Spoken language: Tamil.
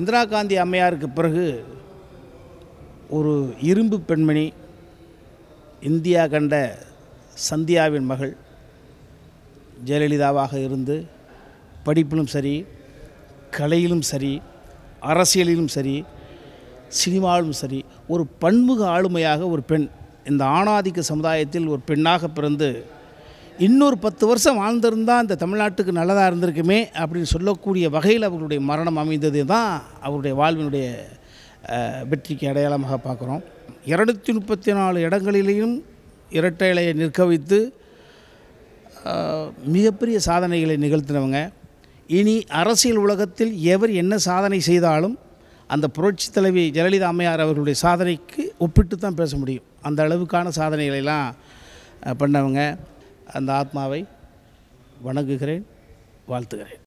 இந்திரா காந்தி அம்மையாருக்கு பிறகு ஒரு இரும்பு பெண்மணி இந்தியா கண்ட சந்தியாவின் மகள் ஜெயலலிதாவாக இருந்து படிப்பிலும் சரி கலையிலும் சரி அரசியலிலும் சரி சினிமாவிலும் சரி ஒரு பன்முக ஆளுமையாக ஒரு பெண் இந்த ஆணாதிக்க சமுதாயத்தில் ஒரு பெண்ணாக பிறந்து இன்னொரு பத்து வருஷம் வாழ்ந்திருந்தால் இந்த தமிழ்நாட்டுக்கு நல்லதாக இருந்திருக்குமே அப்படின்னு சொல்லக்கூடிய வகையில் அவர்களுடைய மரணம் அமைந்தது தான் அவருடைய வாழ்வினுடைய வெற்றிக்கு அடையாளமாக பார்க்குறோம் இரநூத்தி முப்பத்தி நாலு இடங்களிலேயும் இரட்டை இலையை நிற்க வைத்து மிகப்பெரிய சாதனைகளை நிகழ்த்தினவங்க இனி அரசியல் உலகத்தில் எவர் என்ன சாதனை செய்தாலும் அந்த புரட்சி தலைவி ஜெயலலிதா அம்மையார் அவர்களுடைய சாதனைக்கு ஒப்பிட்டு தான் பேச முடியும் அந்த அளவுக்கான சாதனைகளெல்லாம் பண்ணவங்க அந்த ஆத்மாவை வணங்குகிறேன் வாழ்த்துகிறேன்